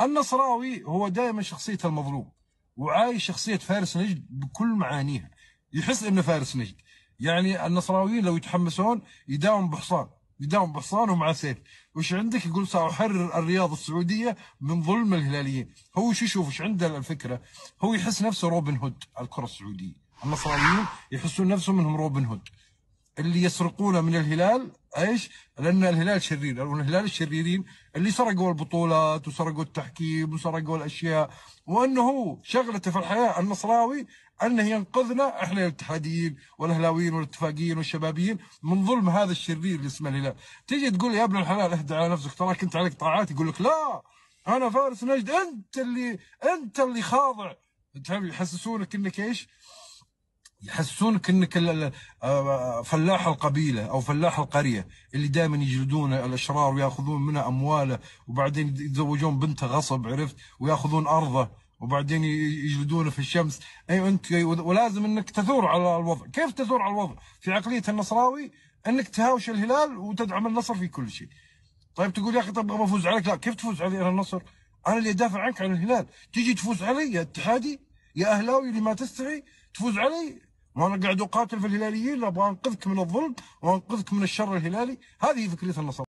النصراوي هو دائما شخصية المظلوم وعايش شخصية فارس نجد بكل معانيها يحس انه فارس نجد يعني النصراويين لو يتحمسون يداوم بحصان يداوم بحصان ومع سيف وش عندك يقول ساحرر الرياض السعودية من ظلم الهلاليين هو شو يشوف وش عنده الفكرة هو يحس نفسه روبن هود الكرة السعودية النصراويين يحسون نفسهم منهم روبن هود اللي يسرقون من الهلال ايش؟ لان الهلال شرير، الهلال الشريرين اللي سرقوا البطولات وسرقوا التحكيم وسرقوا الاشياء، وانه شغلته في الحياه النصراوي انه ينقذنا احنا الاتحاديين والاهلاويين والاتفاقيين والشبابيين من ظلم هذا الشرير اللي اسمه الهلال، تيجي تقول يا ابن الحلال اهدى على نفسك ترى كنت عليك طاعات يقول لك لا انا فارس نجد انت اللي انت اللي خاضع يحسسونك انك ايش؟ يحسونك انك آه، آه، فلاح القبيله او فلاح القريه اللي دائما يجلدون الاشرار وياخذون منها امواله وبعدين يتزوجون بنته غصب عرفت وياخذون ارضه وبعدين يجلدونه في الشمس اي انت ولازم انك تثور على الوضع، كيف تثور على الوضع؟ في عقليه النصراوي انك تهاوش الهلال وتدعم النصر في كل شيء. طيب تقول يا اخي طب بفوز عليك، لا كيف تفوز علي انا النصر؟ انا اللي ادافع عنك عن الهلال، تيجي تفوز علي يا اتحادي يا اهلاوي اللي ما تستحي تفوز علي وانا قاعد اقاتل في الهلاليين ابغى انقذك من الظلم وانقذك من الشر الهلالي هذه فكره النصر